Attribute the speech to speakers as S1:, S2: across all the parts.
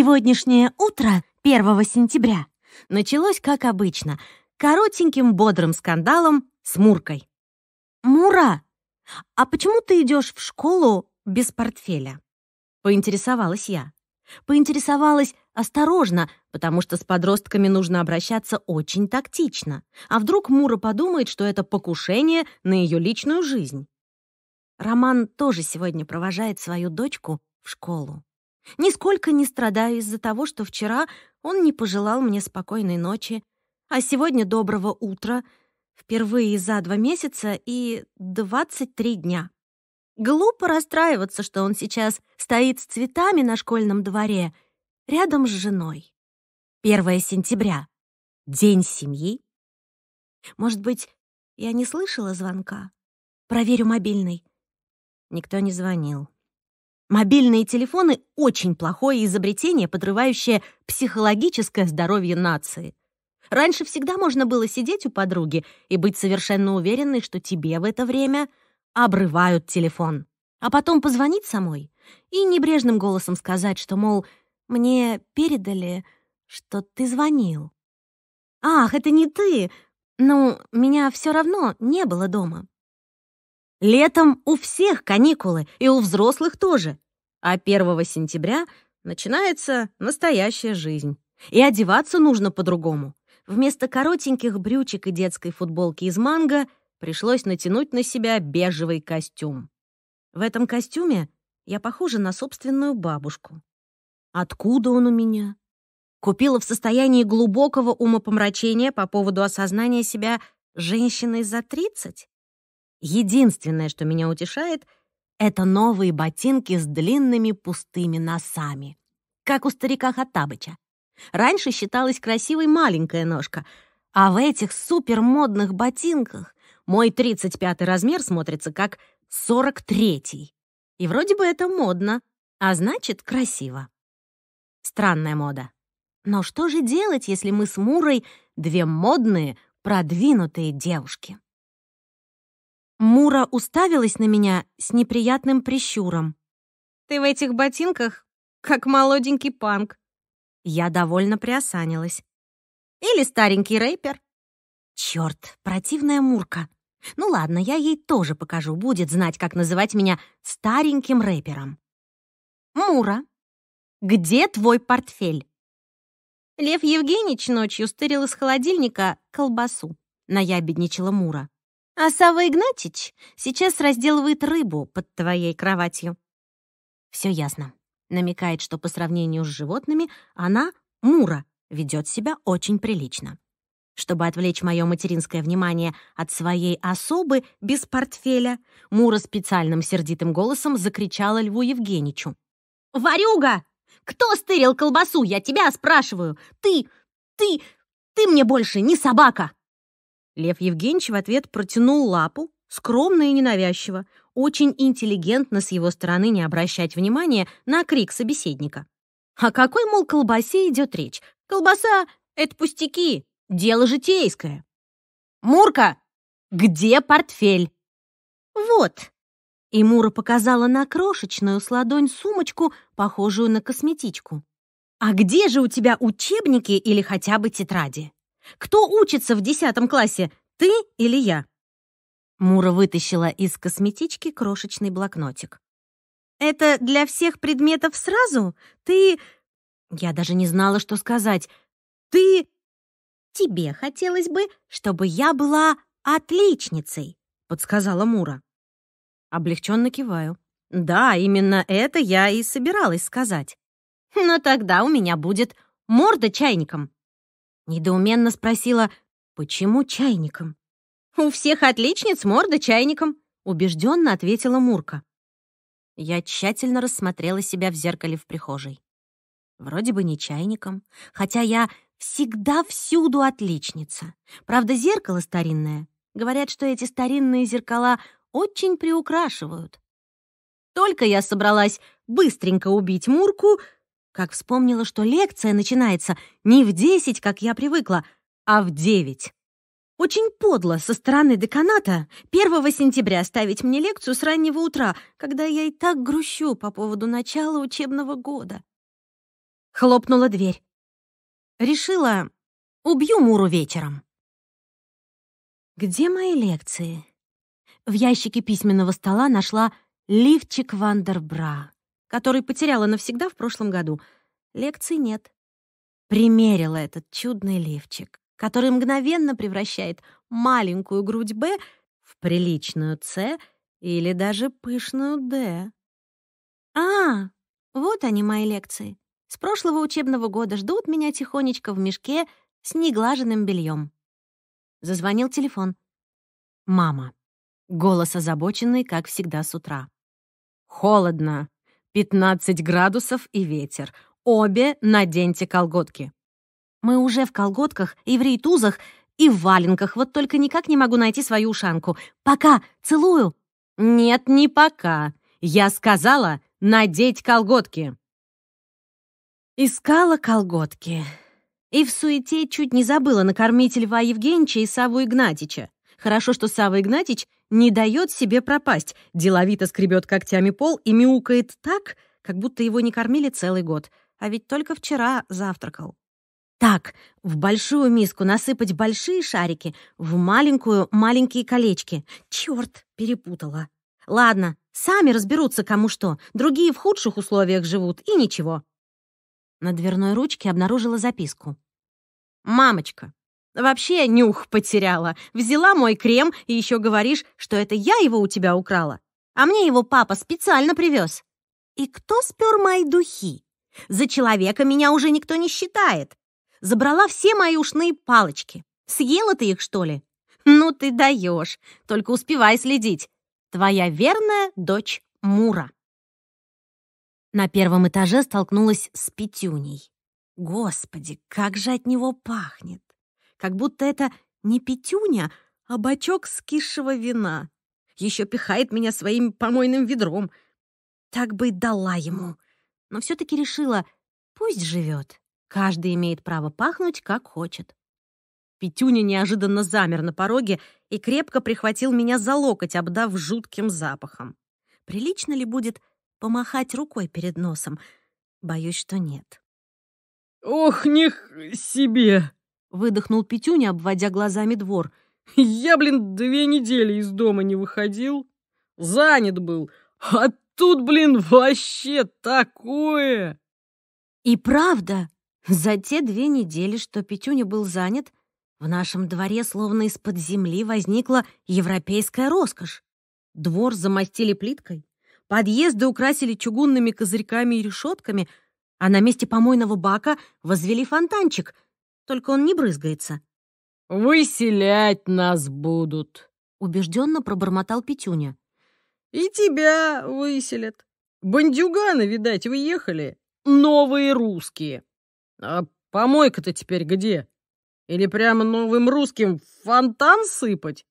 S1: Сегодняшнее утро, 1 сентября, началось, как обычно, коротеньким бодрым скандалом с Муркой. «Мура, а почему ты идешь в школу без портфеля?» Поинтересовалась я. Поинтересовалась осторожно, потому что с подростками нужно обращаться очень тактично. А вдруг Мура подумает, что это покушение на ее личную жизнь? Роман тоже сегодня провожает свою дочку в школу. Нисколько не страдаю из-за того, что вчера он не пожелал мне спокойной ночи, а сегодня доброго утра, впервые за два месяца и 23 дня. Глупо расстраиваться, что он сейчас стоит с цветами на школьном дворе рядом с женой. 1 сентября. День семьи. Может быть, я не слышала звонка? Проверю мобильный. Никто не звонил. Мобильные телефоны — очень плохое изобретение, подрывающее психологическое здоровье нации. Раньше всегда можно было сидеть у подруги и быть совершенно уверенной, что тебе в это время обрывают телефон. А потом позвонить самой и небрежным голосом сказать, что, мол, мне передали, что ты звонил. «Ах, это не ты! Ну, меня все равно не было дома. Летом у всех каникулы, и у взрослых тоже. А 1 сентября начинается настоящая жизнь. И одеваться нужно по-другому. Вместо коротеньких брючек и детской футболки из манго пришлось натянуть на себя бежевый костюм. В этом костюме я похожа на собственную бабушку. Откуда он у меня? Купила в состоянии глубокого умопомрачения по поводу осознания себя женщиной за 30? Единственное, что меня утешает, это новые ботинки с длинными пустыми носами, как у старика Хаттабыча. Раньше считалась красивой маленькая ножка, а в этих супермодных ботинках мой 35-й размер смотрится как 43-й. И вроде бы это модно, а значит, красиво. Странная мода. Но что же делать, если мы с Мурой две модные, продвинутые девушки? Мура уставилась на меня с неприятным прищуром. «Ты в этих ботинках как молоденький панк». Я довольно приосанилась. «Или старенький рэпер». Черт, противная Мурка. Ну ладно, я ей тоже покажу, будет знать, как называть меня стареньким рэпером. «Мура, где твой портфель?» Лев Евгеньевич ночью стырил из холодильника колбасу, наябедничала Мура. А Сава Игнатьич сейчас разделывает рыбу под твоей кроватью. Все ясно. Намекает, что по сравнению с животными она, Мура, ведет себя очень прилично. Чтобы отвлечь мое материнское внимание от своей особы без портфеля, Мура специальным сердитым голосом закричала Льву Евгеничу. «Варюга! Кто стырил колбасу? Я тебя спрашиваю! Ты, ты, ты мне больше не собака!» Лев Евгеньевич в ответ протянул лапу, скромно и ненавязчиво, очень интеллигентно с его стороны не обращать внимания на крик собеседника. О какой, мол, колбасе идет речь? Колбаса — это пустяки, дело житейское. «Мурка, где портфель?» «Вот!» И Мура показала на крошечную с ладонь сумочку, похожую на косметичку. «А где же у тебя учебники или хотя бы тетради?» Кто учится в десятом классе, ты или я?» Мура вытащила из косметички крошечный блокнотик. «Это для всех предметов сразу? Ты...» Я даже не знала, что сказать. «Ты...» «Тебе хотелось бы, чтобы я была отличницей», — подсказала Мура. Облегченно киваю. «Да, именно это я и собиралась сказать. Но тогда у меня будет морда чайником. Недоуменно спросила, почему чайником? «У всех отличниц морда чайником», — убежденно ответила Мурка. Я тщательно рассмотрела себя в зеркале в прихожей. Вроде бы не чайником, хотя я всегда всюду отличница. Правда, зеркало старинное. Говорят, что эти старинные зеркала очень приукрашивают. Только я собралась быстренько убить Мурку, как вспомнила, что лекция начинается не в 10, как я привыкла, а в 9. Очень подло со стороны деканата 1 сентября ставить мне лекцию с раннего утра, когда я и так грущу по поводу начала учебного года. Хлопнула дверь. Решила, убью Муру вечером. Где мои лекции? В ящике письменного стола нашла лифчик Вандербра который потеряла навсегда в прошлом году. Лекций нет. Примерила этот чудный лифчик, который мгновенно превращает маленькую грудь «Б» в приличную «С» или даже пышную «Д». «А, вот они, мои лекции. С прошлого учебного года ждут меня тихонечко в мешке с неглаженным бельем. Зазвонил телефон. «Мама». Голос озабоченный, как всегда, с утра. «Холодно. 15 градусов и ветер. Обе наденьте колготки. Мы уже в колготках и в рейтузах, и в валенках. Вот только никак не могу найти свою ушанку. Пока! Целую!» «Нет, не пока. Я сказала надеть колготки». Искала колготки. И в суете чуть не забыла накормить Льва Евгеньевича и Саву Игнатича. Хорошо, что Сава Игнатич не дает себе пропасть, деловито скребет когтями пол и мяукает так, как будто его не кормили целый год, а ведь только вчера завтракал. Так, в большую миску насыпать большие шарики, в маленькую — маленькие колечки. Черт, перепутала. Ладно, сами разберутся, кому что. Другие в худших условиях живут, и ничего. На дверной ручке обнаружила записку. «Мамочка, Вообще нюх потеряла. Взяла мой крем и еще говоришь, что это я его у тебя украла. А мне его папа специально привез. И кто спер мои духи? За человека меня уже никто не считает. Забрала все мои ушные палочки. Съела ты их, что ли? Ну ты даешь. Только успевай следить. Твоя верная дочь Мура. На первом этаже столкнулась с Петюней. Господи, как же от него пахнет! как будто это не пятюня, а бачок скисшего вина. Еще пихает меня своим помойным ведром. Так бы и дала ему. Но все-таки решила, пусть живет. Каждый имеет право пахнуть, как хочет. Петюня неожиданно замер на пороге и крепко прихватил меня за локоть, обдав жутким запахом. Прилично ли будет помахать рукой перед носом? Боюсь, что нет. «Ох, них себе!» Выдохнул Петюня, обводя глазами двор. «Я, блин, две недели из дома не выходил. Занят был. А тут, блин, вообще такое!» И правда, за те две недели, что Петюня был занят, в нашем дворе словно из-под земли возникла европейская роскошь. Двор замостили плиткой, подъезды украсили чугунными козырьками и решетками, а на месте помойного бака возвели фонтанчик — только он не брызгается». «Выселять нас будут», — убежденно пробормотал Петюня. «И тебя выселят. Бандюганы, видать, выехали. Новые русские. А помойка-то теперь где? Или прямо новым русским фонтан сыпать?»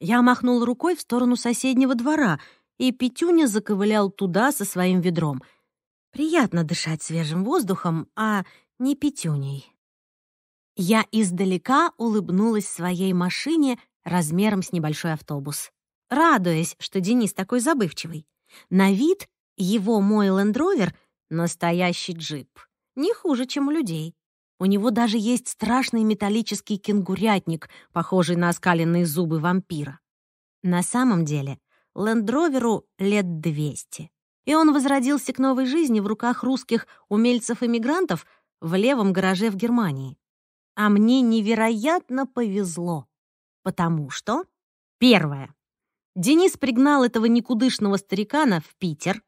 S1: Я махнул рукой в сторону соседнего двора, и Петюня заковылял туда со своим ведром. Приятно дышать свежим воздухом, а не Петюней. Я издалека улыбнулась своей машине размером с небольшой автобус, радуясь, что Денис такой забывчивый. На вид его мой лендровер — настоящий джип. Не хуже, чем у людей. У него даже есть страшный металлический кенгурятник, похожий на оскаленные зубы вампира. На самом деле, лендроверу лет 200. И он возродился к новой жизни в руках русских умельцев-эмигрантов в левом гараже в Германии. А мне невероятно повезло, потому что... Первое. Денис пригнал этого никудышного старикана в Питер.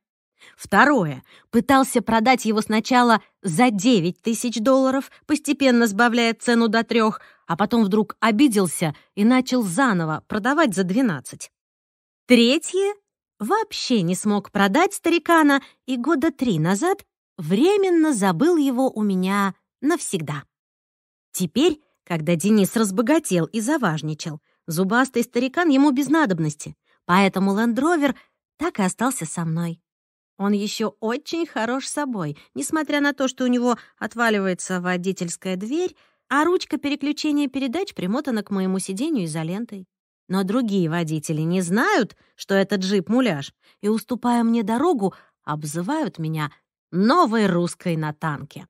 S1: Второе. Пытался продать его сначала за 9 тысяч долларов, постепенно сбавляя цену до трех, а потом вдруг обиделся и начал заново продавать за 12. Третье. Вообще не смог продать старикана и года три назад временно забыл его у меня навсегда. Теперь, когда Денис разбогател и заважничал, зубастый старикан ему без надобности, поэтому лендровер так и остался со мной. Он еще очень хорош собой, несмотря на то, что у него отваливается водительская дверь, а ручка переключения передач примотана к моему сиденью изолентой. Но другие водители не знают, что это джип-муляж, и, уступая мне дорогу, обзывают меня новой русской на танке.